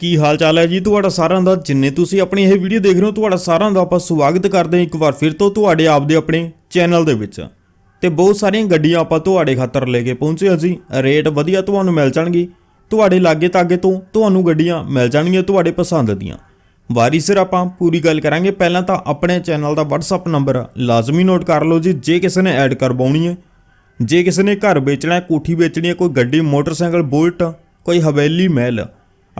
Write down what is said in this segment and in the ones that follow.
ਕੀ ਹਾਲ ਚਾਲ ਹੈ ਜੀ ਤੁਹਾਡਾ ਸਾਰਿਆਂ ਦਾ ਜਿੰਨੇ ਤੁਸੀਂ ਆਪਣੀ ਇਹ ਵੀਡੀਓ ਦੇਖ ਰਹੇ ਹੋ ਤੁਹਾਡਾ ਸਾਰਿਆਂ ਦਾ ਆਪਾਂ ਸਵਾਗਤ ਕਰਦੇ ਹਾਂ ਇੱਕ ਵਾਰ ਫਿਰ ਤੋਂ ਤੁਹਾਡੇ ਆਪ ਦੇ ਆਪਣੇ ਚੈਨਲ ਦੇ ਵਿੱਚ ਤੇ ਬਹੁਤ ਸਾਰੀਆਂ ਗੱਡੀਆਂ ਆਪਾਂ ਤੁਹਾਡੇ ਖਾਤਰ ਲੈ ਕੇ ਪਹੁੰਚੇ ਹਾਂ ਜੀ ਰੇਟ ਵਧੀਆ ਤੁਹਾਨੂੰ ਮਿਲ ਜਾਣਗੇ ਤੁਹਾਡੇ ਲਾਗੇ ਤਾਗੇ ਤੋਂ ਤੁਹਾਨੂੰ ਗੱਡੀਆਂ ਮਿਲ ਜਾਣਗੀਆਂ ਤੁਹਾਡੇ ਪਸੰਦ ਦੀਆਂ ਵਾਰੀ ਸਿਰ ਆਪਾਂ ਪੂਰੀ ਗੱਲ ਕਰਾਂਗੇ ਪਹਿਲਾਂ ਤਾਂ ਆਪਣੇ ਚੈਨਲ ਦਾ WhatsApp ਨੰਬਰ ਲਾਜ਼ਮੀ ਨੋਟ ਕਰ ਲਓ ਜੀ ਜੇ ਕਿਸੇ ਨੇ ਐਡ ਕਰਵਾਉਣੀ ਹੈ ਜੇ ਕਿਸੇ ਨੇ ਘਰ ਵੇਚਣਾ ਕੋਠੀ ਵੇਚਣੀ ਹੈ ਕੋਈ ਗੱਡੀ ਮੋਟਰਸਾਈਕਲ ਬੁਲਟ ਕੋਈ ਹਵੇਲੀ ਮਹਿਲ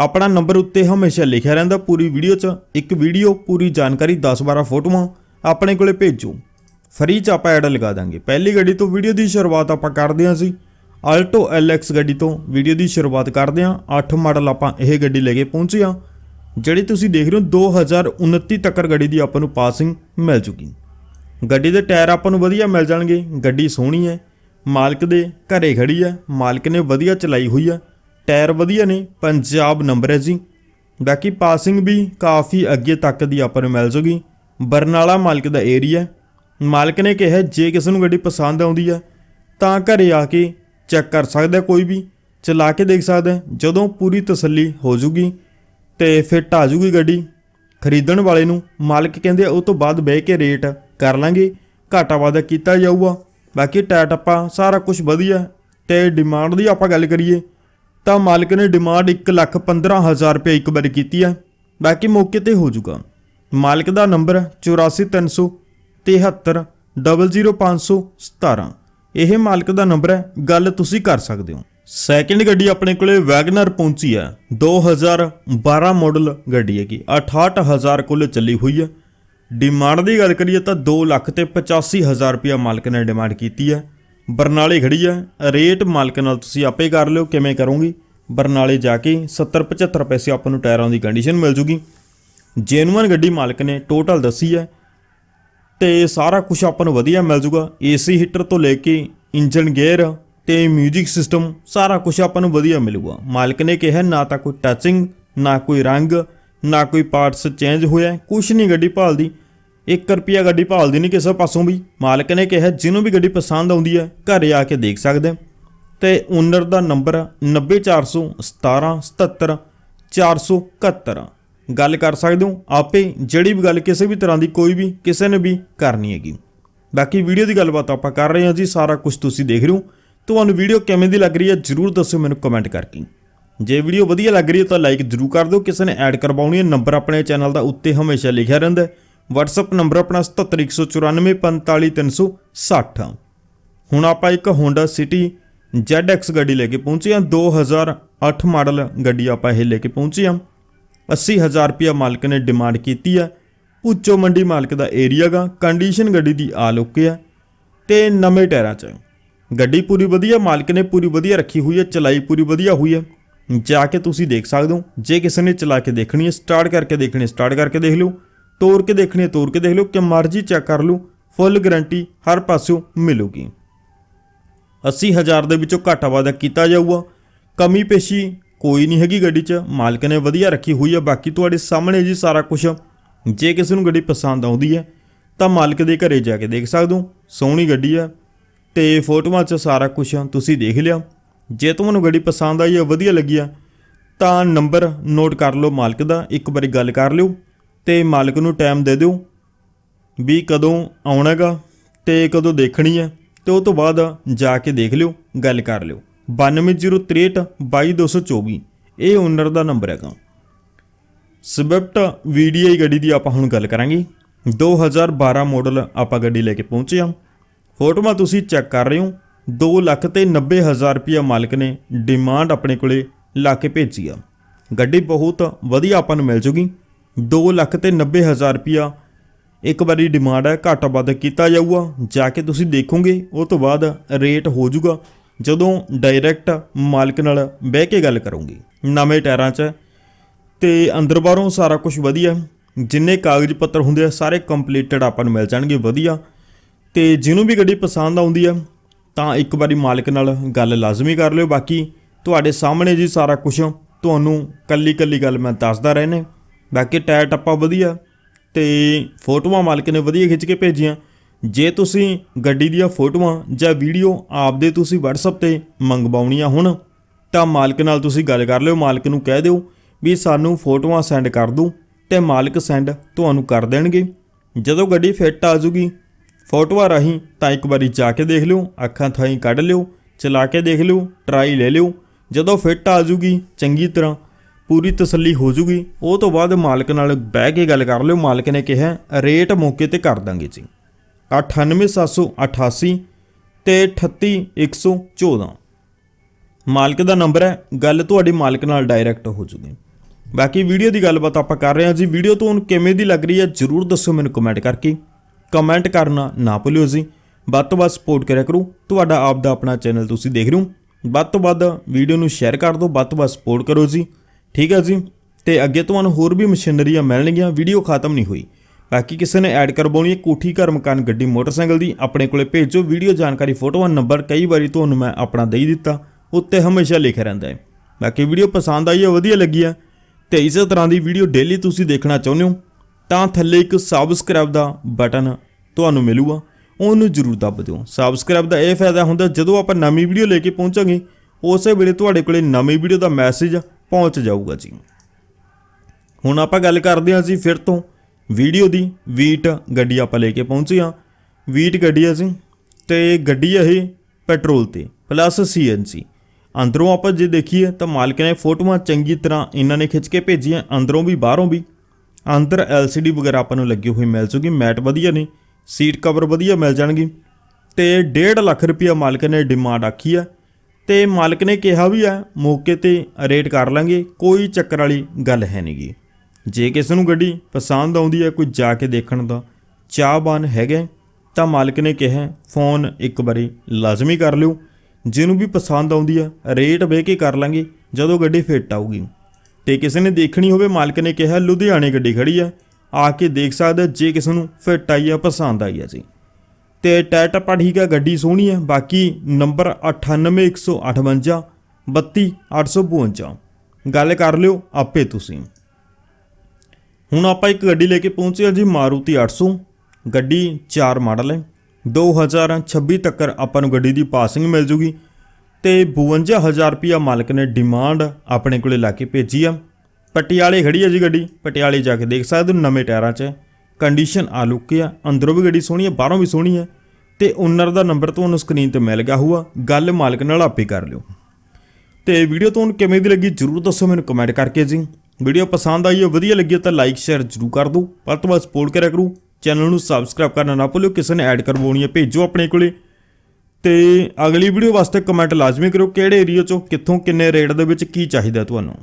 ਆਪਣਾ ਨੰਬਰ ਉੱਤੇ ਹਮੇਸ਼ਾ ਲਿਖਿਆ ਰਹਿੰਦਾ ਪੂਰੀ ਵੀਡੀਓ 'ਚ ਇੱਕ ਵੀਡੀਓ ਪੂਰੀ ਜਾਣਕਾਰੀ 10-12 ਫੋਟੋਆਂ ਆਪਣੇ ਕੋਲੇ ਭੇਜੋ ਫ੍ਰੀ 'ਚ ਆਪਾਂ ਐਡ ਲਗਾ ਦਾਂਗੇ ਪਹਿਲੀ ਗੱਡੀ ਤੋਂ ਵੀਡੀਓ ਦੀ ਸ਼ੁਰੂਆਤ ਆਪਾਂ ਕਰਦੇ ਹਾਂ ਸੀ ਆਲਟੋ ਐਲਐਕਸ ਗੱਡੀ ਤੋਂ ਵੀਡੀਓ ਦੀ ਸ਼ੁਰੂਆਤ ਕਰਦੇ ਹਾਂ 8 ਮਾਡਲ ਆਪਾਂ ਇਹ ਗੱਡੀ ਲੈ ਕੇ ਪਹੁੰਚੇ ਹਾਂ ਜਿਹੜੀ ਤੁਸੀਂ ਦੇਖ ਰਹੇ ਹੋ 2029 ਤੱਕ ਗੱਡੀ ਦੀ ਆਪਾਂ ਨੂੰ ਪਾਸਿੰਗ ਮਿਲ ਚੁੱਕੀ ਗੱਡੀ ਦੇ ਟਾਇਰ ਆਪਾਂ ਨੂੰ ਵਧੀਆ ਮਿਲ ਜਾਣਗੇ ਗੱਡੀ ਸੋਹਣੀ ਹੈ ਮਾਲਕ ਦੇ ਘਰੇ ਖੜੀ ਹੈ ਮਾਲਕ ਨੇ ਵਧੀਆ ਚਲਾਈ ਹੋਈ ਹੈ ਟਾਇਰ ਵਧੀਆ ਨੇ ਪੰਜਾਬ ਨੰਬਰ ਹੈ ਜੀ ਬਾਕੀ ਪਾਸਿੰਗ ਵੀ ਕਾਫੀ ਅੱਗੇ ਤੱਕ ਦੀ ਆਪਰ ਮਿਲ ਜੂਗੀ ਬਰਨਾਲਾ ਮਾਲਕ ਦਾ ਏਰੀਆ ਮਾਲਕ ਨੇ ਕਿਹਾ ਜੇ ਕਿਸੇ ਨੂੰ ਗੱਡੀ ਪਸੰਦ ਆਉਂਦੀ ਆ ਤਾਂ ਘਰੇ ਆ ਕੇ ਚੈੱਕ ਕਰ ਸਕਦਾ ਕੋਈ ਵੀ ਚਲਾ ਕੇ ਦੇਖ ਸਕਦਾ ਜਦੋਂ ਪੂਰੀ ਤਸੱਲੀ ਹੋ ਜੂਗੀ ਤੇ ਫਿੱਟ ਆ ਜੂਗੀ ਗੱਡੀ ਖਰੀਦਣ ਵਾਲੇ ਨੂੰ ਮਾਲਕ ਕਹਿੰਦੇ ਉਹ ਤੋਂ ਬਾਅਦ ਬਹਿ ਕੇ ਰੇਟ ਕਰ ਲਾਂਗੇ ਘਾਟਾ ਵਾਦਾ ਕੀਤਾ ਜਾਊਗਾ ਬਾਕੀ ਟਾਇਰ ਟੱਪਾ ਸਾਰਾ ਕੁਝ ਵਧੀਆ ਤੇ ਡਿਮਾਂਡ ਦੀ ਆਪਾਂ ਗੱਲ ਕਰੀਏ ਤਾਂ ਮਾਲਕ ਨੇ ਡਿਮਾਂਡ 115000 ਰੁਪਏ ਇੱਕ ਵਾਰ ਕੀਤੀ ਹੈ ਬਾਕੀ ਮੌਕੇ ਤੇ ਹੋ ਜਾਊਗਾ ਮਾਲਕ ਦਾ ਨੰਬਰ 8437370517 ਇਹ ਮਾਲਕ ਦਾ ਨੰਬਰ ਹੈ ਗੱਲ ਤੁਸੀਂ ਕਰ ਸਕਦੇ ਹੋ ਸੈਕਿੰਡ ਗੱਡੀ ਆਪਣੇ ਕੋਲੇ ਵੈਗਨਰ ਪਹੁੰਚੀ ਹੈ 2012 ਮਾਡਲ ਗੱਡੀ ਹੈਗੀ 68000 ਕੁੱਲ ਚੱਲੀ ਹੋਈ ਹੈ ਡਿਮਾਂਡ ਦੀ ਗੱਲ ਕਰੀਏ ਤਾਂ 2 ਲੱਖ ਤੇ 85000 ਰੁਪਏ ਮਾਲਕ ਨੇ ਡਿਮਾਂਡ ਕੀਤੀ ਹੈ ਬਰਨਾਲੇ ਖੜੀ ਆ ਰੇਟ ਮਾਲਕ ਨਾਲ ਤੁਸੀਂ ਆਪੇ ਕਰ ਲਿਓ ਕਿਵੇਂ ਕਰੋਗੇ ਬਰਨਾਲੇ ਜਾ ਕੇ 70 75 ਪੈਸੇ ਆਪਾਂ ਨੂੰ ਟਾਇਰਾਂ ਦੀ ਕੰਡੀਸ਼ਨ ਮਿਲ ਜੂਗੀ ਜੈਨੂਅਨ ਗੱਡੀ ਮਾਲਕ ਨੇ ਟੋਟਲ ਦੱਸੀ ਹੈ ਤੇ ਸਾਰਾ ਕੁਝ ਆਪਾਂ ਨੂੰ ਵਧੀਆ ਮਿਲ ਜੂਗਾ ਏਸੀ ਹੀਟਰ ਤੋਂ ਲੈ ਕੇ ਇੰਜਨ ਗੇਅਰ ਤੇ 뮤직 ਸਿਸਟਮ ਸਾਰਾ ਕੁਝ ਆਪਾਂ ਨੂੰ ਵਧੀਆ ਮਿਲੂਗਾ ਮਾਲਕ ਨੇ ਕਿਹਾ ਨਾ ਤਾਂ ਕੋਈ ਟੱਚਿੰਗ ਨਾ ਕੋਈ ਰੰਗ ਨਾ ਕੋਈ ਪਾਰਟਸ ਚੇਂਜ ਹੋਇਆ ਕੁਝ ਨਹੀਂ ਗੱਡੀ ਭਾਲਦੀ 1 ਰੁਪਿਆ ਗੱਡੀ ਭਾਲਦੀ ਨਹੀਂ ਕਿਸੇ ਪਾਸੋਂ ਵੀ ਮਾਲਕ ਨੇ ਕਿਹਾ ਜਿਹਨੂੰ ਵੀ ਗੱਡੀ ਪਸੰਦ ਆਉਂਦੀ ਹੈ ਘਰੇ ਆ ਕੇ ਦੇਖ ਸਕਦੇ ਤੇ ਓਨਰ ਦਾ ਨੰਬਰ 9417177471 ਗੱਲ ਕਰ ਸਕਦੇ ਹੋ ਆਪੇ ਜਿਹੜੀ ਵੀ ਗੱਲ ਕਿਸੇ ਵੀ ਤਰ੍ਹਾਂ ਦੀ ਕੋਈ ਵੀ ਕਿਸੇ ਨੇ ਵੀ ਕਰਨੀ ਹੈਗੀ ਬਾਕੀ ਵੀਡੀਓ ਦੀ ਗੱਲਬਾਤ ਆਪਾਂ ਕਰ ਰਹੇ ਹਾਂ ਜੀ ਸਾਰਾ ਕੁਝ ਤੁਸੀਂ ਦੇਖ ਰਹੇ ਹੋ ਤੁਹਾਨੂੰ ਵੀਡੀਓ ਕਿਵੇਂ ਦੀ ਲੱਗ ਰਹੀ ਹੈ ਜਰੂਰ ਦੱਸਿਓ ਮੈਨੂੰ ਕਮੈਂਟ ਕਰਕੇ ਜੇ ਵੀਡੀਓ ਵਧੀਆ ਲੱਗ ਰਹੀ ਹੈ ਤਾਂ ਲਾਈਕ ਜਰੂਰ ਕਰ ਦਿਓ ਕਿਸੇ ਨੇ ਐਡ ਕਰਵਾਉਣੀ ਹੈ ਨੰਬਰ ਆਪਣੇ ਚੈਨਲ ਦਾ ਉੱਤੇ ਹਮੇਸ਼ਾ ਲਿਖਿਆ ਰਹਿੰਦਾ ਹੈ WhatsApp ਨੰਬਰ ਆਪਣਾ 7714945360 ਹੁਣ ਆਪਾਂ ਇੱਕ Honda City ZX ਗੱਡੀ ਲੈ ਕੇ ਪਹੁੰਚੇ ਆ 2008 ਮਾਡਲ ਗੱਡੀ ਆਪਾਂ ਇਹ ਲੈ ਕੇ ਪਹੁੰਚੇ ਆ 80000 ਰੁਪਿਆ ਮਾਲਕ ਨੇ ਡਿਮਾਂਡ ਕੀਤੀ ਆ ਉੱਚੋ ਮੰਡੀ ਮਾਲਕ ਦਾ ਏਰੀਆਗਾ ਕੰਡੀਸ਼ਨ ਗੱਡੀ ਦੀ ਆ ਓਕੇ ਆ ਤੇ ਨਵੇਂ ਟਾਇਰਾਂ 'ਚ ਗੱਡੀ ਪੂਰੀ ਵਧੀਆ ਮਾਲਕ ਨੇ ਪੂਰੀ ਵਧੀਆ ਰੱਖੀ ਹੋਈ ਹੈ ਚਲਾਈ ਪੂਰੀ ਵਧੀਆ ਹੋਈ ਹੈ ਜਾ ਕੇ ਤੁਸੀਂ ਦੇਖ ਸਕਦੇ ਹੋ ਜੇ ਕਿਸੇ ਨੇ ਚਲਾ ਕੇ ਦੇਖਣੀ ਹੈ ਸਟਾਰਟ ਕਰਕੇ ਦੇਖਣੀ ਹੈ ਸਟਾਰਟ ਕਰਕੇ ਦੇਖ ਲਓ ਤੋੜ ਕੇ ਦੇਖਣੀ ਹੈ ਤੋੜ ਕੇ ਦੇਖ ਲਿਓ ਕਿ ਮਰਜ਼ੀ ਚੈੱਕ ਕਰ ਲਓ ਫੁੱਲ ਗਾਰੰਟੀ ਹਰ ਪਾਸਿਓਂ ਮਿਲੂਗੀ 80000 ਦੇ ਵਿੱਚੋਂ ਘਾਟਾ ਵਾਦਾ ਕੀਤਾ ਜਾਊਗਾ ਕਮੀ ਪੇਸ਼ੀ ਕੋਈ ਨਹੀਂ ਹੈਗੀ ਗੱਡੀ 'ਚ ਮਾਲਕ ਨੇ ਵਧੀਆ ਰੱਖੀ ਹੋਈ ਹੈ ਬਾਕੀ ਤੁਹਾਡੇ ਸਾਹਮਣੇ ਜੀ ਸਾਰਾ ਕੁਝ ਜੇ ਕਿਸੇ ਨੂੰ ਗੱਡੀ ਪਸੰਦ ਆਉਂਦੀ ਹੈ ਤਾਂ ਮਾਲਕ ਦੇ ਘਰੇ ਜਾ ਕੇ ਦੇਖ ਸਕਦੇ ਹੋ ਸੋਹਣੀ ਗੱਡੀ ਆ ਤੇ ਫੋਟੋਆਂ 'ਚ ਸਾਰਾ ਕੁਝ ਤੁਸੀਂ ਦੇਖ ਲਿਆ ਜੇ ਤੁਹਾਨੂੰ ਗੱਡੀ ਪਸੰਦ ਆਈ ਹੈ ਵਧੀਆ ਲੱਗੀ ਆ ਤਾਂ ਨੰਬਰ ਨੋਟ ਕਰ ਲਓ ਮਾਲਕ ਦਾ ਇੱਕ ਵਾਰੀ ਗੱਲ ਕਰ ਲਿਓ ਤੇ ਮਾਲਕ ਨੂੰ ਟਾਈਮ ਦੇ ਦਿਓ ਵੀ ਕਦੋਂ ਆਉਣਾਗਾ ਤੇ ਕਦੋਂ ਦੇਖਣੀ ਹੈ ਤੇ ਉਹ ਤੋਂ ਬਾਅਦ ਜਾ ਕੇ ਦੇਖ ਲਿਓ ਗੱਲ ਕਰ ਲਿਓ 9206322224 ਇਹ ਓਨਰ ਦਾ ਨੰਬਰ ਹੈਗਾ ਸਵਿਫਟ ਵੀਡੀਆਈ ਗੱਡੀ ਦੀ ਆਪਾਂ ਹੁਣ ਗੱਲ ਕਰਾਂਗੇ 2012 ਮਾਡਲ ਆਪਾਂ ਗੱਡੀ ਲੈ ਕੇ ਪਹੁੰਚੇ ਆ ਫੋਟੋਆਂ ਤੁਸੀਂ ਚੈੱਕ ਕਰ ਰਹੇ ਹੋ 2 ਲੱਖ ਤੇ 90 ਹਜ਼ਾਰ ਰੁਪਇਆ ਮਾਲਕ ਨੇ ਡਿਮਾਂਡ ਆਪਣੇ ਕੋਲੇ ਲਾ ਕੇ ਭੇਜੀ ਆ ਗੱਡੀ ਬਹੁਤ ਵਧੀਆ ਆਪਾਂ ਨੂੰ ਮਿਲ ਜੂਗੀ 2 ਲੱਖ ਤੇ 90 ਹਜ਼ਾਰ ਰੁਪਿਆ ਇੱਕ ਵਾਰੀ ਡਿਮਾਂਡ ਹੈ ਘਾਟਾ ਵੱਧ ਕੀਤਾ ਜਾਊਗਾ ਜਾ ਕੇ ਤੁਸੀਂ ਦੇਖੋਗੇ ਉਸ ਤੋਂ ਬਾਅਦ ਰੇਟ ਹੋ ਜਾਊਗਾ ਜਦੋਂ ਡਾਇਰੈਕਟ ਮਾਲਕ ਨਾਲ ਬਹਿ ਕੇ ਗੱਲ ਕਰੋਗੇ ਨਵੇਂ ਟਾਇਰਾਂ 'ਚ ਤੇ ਅੰਦਰ ਬਾਹਰੋਂ ਸਾਰਾ ਕੁਝ ਵਧੀਆ ਜਿੰਨੇ ਕਾਗਜ਼ ਪੱਤਰ ਹੁੰਦੇ ਆ ਸਾਰੇ ਕੰਪਲੀਟਡ ਆਪਾਂ ਨੂੰ ਮਿਲ ਜਾਣਗੇ ਵਧੀਆ ਤੇ ਜਿਹਨੂੰ ਵੀ ਗੱਡੀ ਪਸੰਦ ਆਉਂਦੀ ਆ ਤਾਂ ਇੱਕ ਵਾਰੀ ਮਾਲਕ ਨਾਲ ਗੱਲ ਲਾਜ਼ਮੀ ਕਰ ਲਿਓ ਬਾਕੀ ਤੁਹਾਡੇ ਸਾਹਮਣੇ ਜੀ ਸਾਰਾ ਕੁਝ ਤੁਹਾਨੂੰ ਕੱਲੀ ਕੱਲੀ ਗੱਲ ਮੈਂ ਦੱਸਦਾ ਰਹਿਣਾ ਬਾਕੀ ਟਾਇਰ ਟੱਪਾ ਵਧੀਆ ਤੇ ਫੋਟੋਆਂ ਮਾਲਕ ਨੇ ਵਧੀਆ ਖਿੱਚ ਕੇ ਭੇਜੀਆਂ ਜੇ ਤੁਸੀਂ ਗੱਡੀ ਦੀਆਂ ਫੋਟੋਆਂ ਜਾਂ ਵੀਡੀਓ ਆਪਦੇ ਤੁਸੀਂ WhatsApp ਤੇ ਮੰਗਵਾਉਣੀਆਂ ਹੁਣ ਤਾਂ ਮਾਲਕ ਨਾਲ ਤੁਸੀਂ ਗੱਲ ਕਰ ਲਿਓ ਮਾਲਕ ਨੂੰ ਕਹਿ ਦਿਓ ਵੀ ਸਾਨੂੰ ਫੋਟੋਆਂ ਸੈਂਡ ਕਰ ਦੂ ਤੇ ਮਾਲਕ ਸੈਂਡ ਤੁਹਾਨੂੰ ਕਰ ਦੇਣਗੇ ਜਦੋਂ ਗੱਡੀ ਫਿੱਟ ਆ ਜੂਗੀ ਫੋਟੋਆਂ ਰਾਹੀਂ ਤਾਂ ਇੱਕ ਵਾਰੀ ਜਾ ਕੇ ਦੇਖ ਲਿਓ ਅੱਖਾਂ ਥਾਈਂ ਕੱਢ ਲਿਓ ਚਲਾ ਕੇ ਦੇਖ ਲਿਓ ਟਰਾਈ ਲੈ ਲਿਓ ਜਦੋਂ ਫਿੱਟ ਆ ਜੂਗੀ ਚੰਗੀ ਤਰ੍ਹਾਂ ਪੂਰੀ ਤਸੱਲੀ ਹੋ ਜੂਗੀ ਉਹ ਤੋਂ ਬਾਅਦ ਮਾਲਕ ਨਾਲ ਬਹਿ ਕੇ ਗੱਲ ਕਰ ਲਿਓ ਮਾਲਕ ਨੇ ਕਿਹਾ ਰੇਟ ਮੌਕੇ ਤੇ ਕਰ ਦਾਂਗੇ ਜੀ 98788 ਤੇ 38114 ਮਾਲਕ ਦਾ ਨੰਬਰ ਹੈ ਗੱਲ ਤੁਹਾਡੀ ਮਾਲਕ ਨਾਲ ਡਾਇਰੈਕਟ ਹੋ ਜੂਗੀ ਬਾਕੀ ਵੀਡੀਓ ਦੀ ਗੱਲਬਾਤ ਆਪਾਂ ਕਰ ਰਹੇ ਹਾਂ ਜੀ ਵੀਡੀਓ ਤੁਹਾਨੂੰ ਕਿਵੇਂ ਦੀ ਲੱਗ ਰਹੀ ਹੈ ਜਰੂਰ ਦੱਸੋ ਮੈਨੂੰ ਕਮੈਂਟ ਕਰਕੇ ਕਮੈਂਟ ਕਰਨਾ ਨਾ ਭੁੱਲਿਓ ਜੀ ਵੱਧ ਤੋਂ ਵੱਧ ਸਪੋਰਟ ਕਰਿਆ ਕਰੋ ਤੁਹਾਡਾ ਆਪ ਦਾ ਆਪਣਾ ਚੈਨਲ ਤੁਸੀਂ ਦੇਖ ਰਹੇ ਹੋ ਵੱਧ ਤੋਂ ਵੱਧ ਵੀਡੀਓ ਨੂੰ ਸ਼ੇਅਰ ਕਰ ਦਿਓ ਵੱਧ ਤੋਂ ਵੱਧ ਸਪੋਰਟ ਕਰੋ ਜੀ ਠੀਕ ਹੈ ਜੀ ਤੇ ਅੱਗੇ ਤੁਹਾਨੂੰ ਹੋਰ ਵੀ ਮਸ਼ੀਨਰੀਆਂ ਮਿਲਣਗੀਆਂ ਵੀਡੀਓ ਖਤਮ ਨਹੀਂ ਹੋਈ ਬਾਕੀ ਕਿਸੇ ਨੇ ਐਡ ਕਰਵਾਉਣੀ ਹੈ ਕੋਠੀ ਘਰ ਮਕਾਨ ਗੱਡੀ ਮੋਟਰਸਾਈਕਲ ਦੀ ਆਪਣੇ ਕੋਲੇ ਭੇਜੋ ਵੀਡੀਓ ਜਾਣਕਾਰੀ ਫੋਟੋਆਂ ਨੰਬਰ ਕਈ ਵਾਰੀ ਤੁਹਾਨੂੰ ਮੈਂ ਆਪਣਾ ਦੇ ਦਿੱਤਾ ਉੱਤੇ ਹਮੇਸ਼ਾ ਲਿਖਿਆ ਰਹਿੰਦਾ ਹੈ ਬਾਕੀ ਵੀਡੀਓ ਪਸੰਦ ਆਈ ਹੈ ਵਧੀਆ ਲੱਗੀ ਹੈ ਤੇ ਇਸੇ ਤਰ੍ਹਾਂ ਦੀ ਵੀਡੀਓ ਡੇਲੀ ਤੁਸੀਂ ਦੇਖਣਾ ਚਾਹੁੰਦੇ ਹੋ ਤਾਂ ਥੱਲੇ ਇੱਕ ਸਬਸਕ੍ਰਾਈਬ ਦਾ ਬਟਨ ਤੁਹਾਨੂੰ ਮਿਲੂਗਾ ਉਹਨੂੰ ਜ਼ਰੂਰ ਦੱਬ ਦਿਓ ਸਬਸਕ੍ਰਾਈਬ ਦਾ ਇਹ ਫਾਇਦਾ ਹੁੰਦਾ ਜਦੋਂ ਆਪਾਂ ਨਵੀਂ ਵੀਡੀਓ ਲੈ ਕੇ ਪਹੁੰਚਾਂਗੇ ਉਸੇ ਵੇਲੇ ਤੁਹਾਡੇ ਕੋਲੇ ਨਵੀਂ ਵੀਡੀਓ ਦਾ ਮੈਸੇਜ ਪਹੁੰਚ ਜਾਊਗਾ ਜੀ ਹੁਣ ਆਪਾਂ ਗੱਲ ਕਰਦੇ ਹਾਂ ਜੀ ਫਿਰ ਤੋਂ ਵੀਡੀਓ ਦੀ ਵੀਟ ਗੱਡੀ ਆਪਾਂ ਲੈ ਕੇ ਪਹੁੰਚੇ ਹਾਂ ਵੀਟ ਗੱਡੀ ਆ ਜੀ ਤੇ ਗੱਡੀ ਇਹ ਪੈਟਰੋਲ ਤੇ ਪਲੱਸ ਸੀਐਨਸੀ ਅੰਦਰੋਂ ਆਪਾਂ ਜੇ ਦੇਖੀਏ ਤਾਂ ਮਾਲਕ ਨੇ ਫੋਟੋਆਂ ਚੰਗੀ ਤਰ੍ਹਾਂ ਇਹਨਾਂ ਨੇ ਖਿੱਚ ਕੇ ਭੇਜੀਆਂ ਅੰਦਰੋਂ ਵੀ ਬਾਹਰੋਂ ਵੀ ਅੰਦਰ ਐਲਸੀਡੀ ਵਗੈਰਾ ਆਪਾਂ ਨੂੰ ਲੱਗੀ ਹੋਈ ਮਿਲ ਜੂਗੀ ਮੈਟ ਵਧੀਆ ਨੇ ਸੀਟ ਕਵਰ ਵਧੀਆ ਮਿਲ ਜਾਣਗੇ ਤੇ 1.5 ਲੱਖ ਰੁਪਿਆ ਮਾਲਕ ਨੇ ਡਿਮਾਂਡ ਆਖੀ ਆ ਤੇ ਮਾਲਕ ਨੇ ਕਿਹਾ ਵੀ ਆ ਮੌਕੇ ਤੇ ਰੇਟ ਕਰ ਲਾਂਗੇ ਕੋਈ ਚੱਕਰ ਵਾਲੀ ਗੱਲ ਹੈ ਨਹੀਂਗੀ ਜੇ ਕਿਸੇ ਨੂੰ ਗੱਡੀ ਪਸੰਦ ਆਉਂਦੀ ਹੈ ਕੋਈ ਜਾ ਕੇ ਦੇਖਣ ਦਾ ਚਾਹਬਾਨ ਹੈਗੇ ਤਾਂ ਮਾਲਕ ਨੇ ਕਿਹਾ ਫੋਨ ਇੱਕ ਵਾਰੀ ਲਾਜ਼ਮੀ ਕਰ ਲਿਓ ਜਿਹਨੂੰ ਵੀ ਪਸੰਦ ਆਉਂਦੀ ਆ ਰੇਟ ਵੇ ਕੇ ਕਰ ਲਾਂਗੇ ਜਦੋਂ ਗੱਡੀ ਫਿੱਟ ਆਊਗੀ ਤੇ ਕਿਸੇ ਨੇ ਦੇਖਣੀ ਹੋਵੇ ਮਾਲਕ ਨੇ ਕਿਹਾ ਲੁਧਿਆਣੇ ਗੱਡੀ ਖੜੀ ਆ ਆ ਕੇ ਦੇਖ ਸਕਦੇ ਜੇ ਕਿਸੇ ਨੂੰ ਫਿੱਟ ਆਈ ਆ ਪਸੰਦ ਆਈ ਆ ਜੀ ਤੇ ਟਾਇਰ ਟੱਪਾ ਠੀਕ ਹੈ ਗੱਡੀ ਸੋਹਣੀ ਹੈ ਬਾਕੀ ਨੰਬਰ 98158 32852 ਗੱਲ ਕਰ ਲਿਓ ਆਪੇ ਤੁਸੀਂ ਹੁਣ ਆਪਾਂ ਇੱਕ ਗੱਡੀ ਲੈ ਕੇ ਪਹੁੰਚੇ ਹਾਂ ਜੀ ਮਾਰੂਤੀ 800 ਗੱਡੀ 4 ਮਾਡਲ ਹੈ 2026 ਤੱਕ ਆਪਾਂ ਨੂੰ ਗੱਡੀ ਦੀ ਪਾਸਿੰਗ ਮਿਲ ਜੂਗੀ ਤੇ 52000 ਰੁਪਿਆ ਮਾਲਕ ਨੇ ਡਿਮਾਂਡ ਆਪਣੇ ਕੋਲੇ ਲਾ ਕੇ ਭੇਜੀ ਆ ਪਟਿਆਲੇ ਖੜੀ ਹੈ ਜੀ ਗੱਡੀ ਪਟਿਆਲੇ ਜਾ ਕੇ ਦੇਖ ਸਕਦੇ ਹੋ ਨਵੇਂ ਟਾਇਰਾਂ 'ਚ ਕੰਡੀਸ਼ਨ ਆ ਲੁੱਕੇ ਆ ਅੰਦਰੋਂ ਵੀ ਗੱਡੀ ਸੋਹਣੀ ਆ ਬਾਹਰੋਂ ਵੀ ਸੋਹਣੀ ਆ ਤੇ ਓਨਰ ਦਾ ਨੰਬਰ ਤੁਹਾਨੂੰ ਸਕਰੀਨ ਤੇ ਮਿਲ ਗਿਆ ਹੋਊਗਾ ਗੱਲ ਮਾਲਕ ਨਾਲ ਆਪੇ ਕਰ ਲਿਓ ਤੇ ਵੀਡੀਓ ਤੁਹਾਨੂੰ ਕਿਵੇਂ ਦੀ ਲੱਗੀ ਜਰੂਰ ਦੱਸੋ ਮੈਨੂੰ ਕਮੈਂਟ ਕਰਕੇ ਜੀ ਵੀਡੀਓ ਪਸੰਦ ਆਈ ਹੋ ਵਧੀਆ ਲੱਗੀ ਤਾਂ ਲਾਈਕ ਸ਼ੇਅਰ ਜਰੂਰ ਕਰ ਦਿਓ ਪਰ ਤੋਂ ਬਾਅਦ ਸਪੋਰਟ ਕਰਿਆ ਕਰੋ ਚੈਨਲ ਨੂੰ ਸਬਸਕ੍ਰਾਈਬ ਕਰਨਾ ਨਾ ਭੁੱਲਿਓ ਕਿਸੇ ਨੇ ਐਡ ਕਰਵਾਉਣੀ ਹੈ ਭੇਜੋ ਆਪਣੇ ਕੋਲੇ ਤੇ ਅਗਲੀ ਵੀਡੀਓ ਵਾਸਤੇ ਕਮੈਂਟ ਲਾਜ਼ਮੀ ਕਰੋ ਕਿਹੜੇ ਏਰੀਆ ਚੋਂ ਕਿੱਥੋਂ ਕਿੰਨੇ ਰੇਟ ਦੇ ਵਿੱਚ ਕੀ ਚਾਹੀਦਾ ਤੁਹਾਨੂੰ